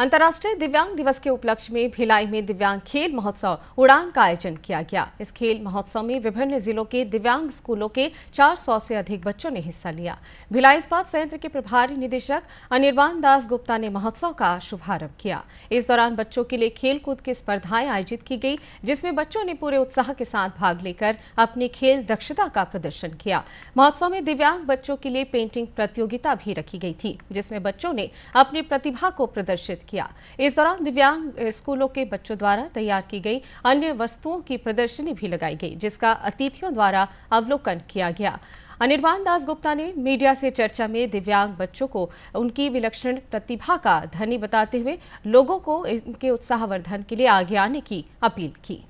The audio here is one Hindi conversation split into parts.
अंतर्राष्ट्रीय दिव्यांग दिवस के उपलक्ष्य में भिलाई में दिव्यांग खेल महोत्सव उड़ान का आयोजन किया गया इस खेल महोत्सव में विभिन्न जिलों के दिव्यांग स्कूलों के 400 से अधिक बच्चों ने हिस्सा लिया भिलाई इस्पात संयंत्र के प्रभारी निदेशक अनिर्वाण दास गुप्ता ने महोत्सव का शुभारंभ किया इस दौरान बच्चों के लिए खेलकूद की स्पर्धाएं आयोजित की गई जिसमें बच्चों ने पूरे उत्साह के साथ भाग लेकर अपनी खेल दक्षता का प्रदर्शन किया महोत्सव में दिव्यांग बच्चों के लिए पेंटिंग प्रतियोगिता भी रखी गई थी जिसमें बच्चों ने अपनी प्रतिभा को प्रदर्शित किया इस दौरान दिव्यांग स्कूलों के बच्चों द्वारा तैयार की गई अन्य वस्तुओं की प्रदर्शनी भी लगाई गई जिसका अतिथियों द्वारा अवलोकन किया गया अनिर्वाण दास गुप्ता ने मीडिया से चर्चा में दिव्यांग बच्चों को उनकी विलक्षण प्रतिभा का धनी बताते हुए लोगों को इनके उत्साहवर्धन के लिए आगे आने की अपील की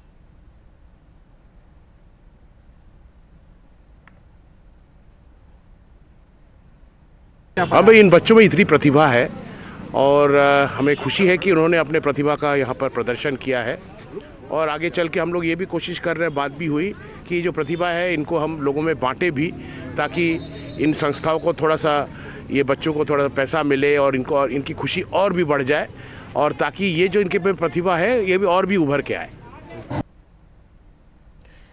अब इन बच्चों में इतनी प्रतिभा है और हमें खुशी है कि उन्होंने अपने प्रतिभा का यहाँ पर प्रदर्शन किया है और आगे चल के हम लोग ये भी कोशिश कर रहे हैं बात भी हुई कि जो प्रतिभा है इनको हम लोगों में बांटे भी ताकि इन संस्थाओं को थोड़ा सा ये बच्चों को थोड़ा सा पैसा मिले और इनको और इनकी खुशी और भी बढ़ जाए और ताकि ये जो इनके पे प्रतिभा है ये भी और भी उभर के आए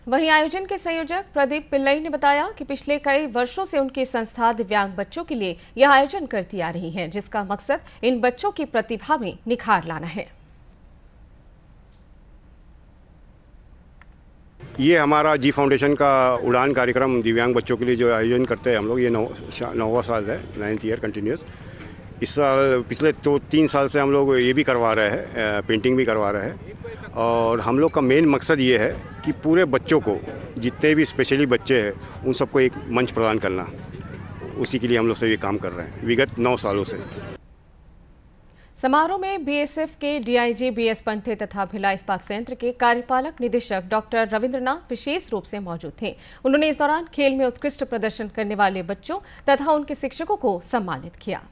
वहीं आयोजन के संयोजक प्रदीप पिल्लई ने बताया कि पिछले कई वर्षों से उनकी संस्था दिव्यांग बच्चों के लिए यह आयोजन करती आ रही है जिसका मकसद इन बच्चों की प्रतिभा में निखार लाना है ये हमारा जी फाउंडेशन का उड़ान कार्यक्रम दिव्यांग बच्चों के लिए जो आयोजन करते हैं हम लोग ये नौ नौवा साल है नाइन्थ ईयर कंटिन्यूस इस साल पिछले तो तीन साल से हम लोग ये भी करवा रहे हैं पेंटिंग भी करवा रहे हैं और हम लोग का मेन मकसद ये है कि पूरे बच्चों को जितने भी स्पेशली बच्चे हैं उन सबको एक मंच प्रदान करना उसी के लिए हम लोग से ये काम कर रहे हैं विगत नौ सालों से समारोह में बीएसएफ के डीआईजी बीएस पंथे तथा भिलाई इस्पात संयंत्र के कार्यपालक निदेशक डॉक्टर रविंद्रनाथ विशेष रूप से मौजूद थे उन्होंने इस दौरान खेल में उत्कृष्ट प्रदर्शन करने वाले बच्चों तथा उनके शिक्षकों को सम्मानित किया